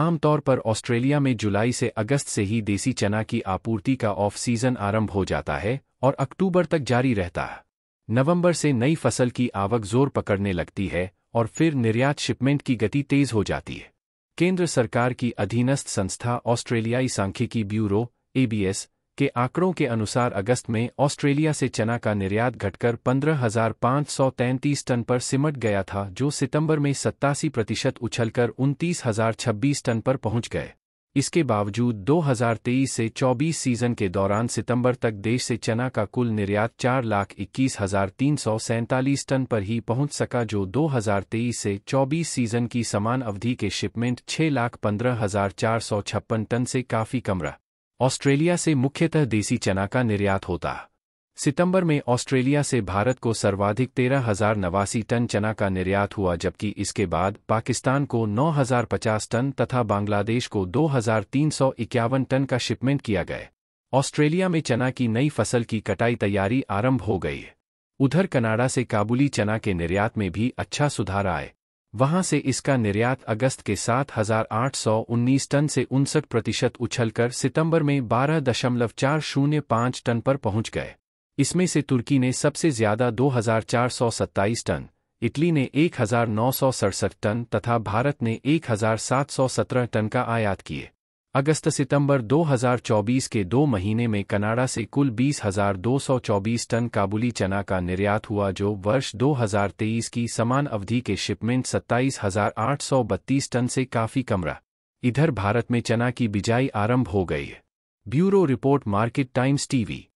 आमतौर पर ऑस्ट्रेलिया में जुलाई से अगस्त से ही देसी चना की आपूर्ति का ऑफ सीजन आरंभ हो जाता है और अक्टूबर तक जारी रहता है नवंबर से नई फसल की आवक जोर पकड़ने लगती है और फिर निर्यात शिपमेंट की गति तेज हो जाती है केंद्र सरकार की अधीनस्थ संस्था ऑस्ट्रेलियाई सांख्यिकी ब्यूरो एबीएस के आंकड़ों के अनुसार अगस्त में ऑस्ट्रेलिया से चना का निर्यात घटकर पंद्रह हजार सौ तैंतीस टन पर सिमट गया था जो सितंबर में सत्तासी प्रतिशत उछलकर उनतीस हजार छब्बीस टन पर पहुंच गए इसके बावजूद 2023 से 24 सीजन के दौरान सितंबर तक देश से चना का कुल निर्यात चार लाख इक्कीस हजार तीन सौ सैंतालीस टन पर ही पहुंच सका जो 2023 से 24 सीजन की समान अवधि के शिपमेंट छह लाख पंद्रह हजार चार सौ छप्पन टन से काफ़ी कम रहा ऑस्ट्रेलिया से मुख्यतः देसी चना का निर्यात होता सितंबर में ऑस्ट्रेलिया से भारत को सर्वाधिक तेरह हजार नवासी टन चना का निर्यात हुआ जबकि इसके बाद पाकिस्तान को 9,050 टन तथा बांग्लादेश को 2,351 टन का शिपमेंट किया गया ऑस्ट्रेलिया में चना की नई फसल की कटाई तैयारी आरंभ हो गई उधर कनाडा से काबुली चना के निर्यात में भी अच्छा सुधार आए वहां से इसका निर्यात अगस्त के 7,819 टन से उनसठ प्रतिशत उछलकर सितंबर में 12.405 टन पर पहुंच गए इसमें से तुर्की ने सबसे ज्यादा 2,427 टन इटली ने एक टन तथा भारत ने सत्रह टन का आयात किए अगस्त सितंबर 2024 के दो महीने में कनाडा से कुल 20,224 टन काबुली चना का निर्यात हुआ जो वर्ष 2023 की समान अवधि के शिपमेंट 27,832 टन से काफ़ी कम रहा इधर भारत में चना की बिजाई आरंभ हो गई है bureau report market times TV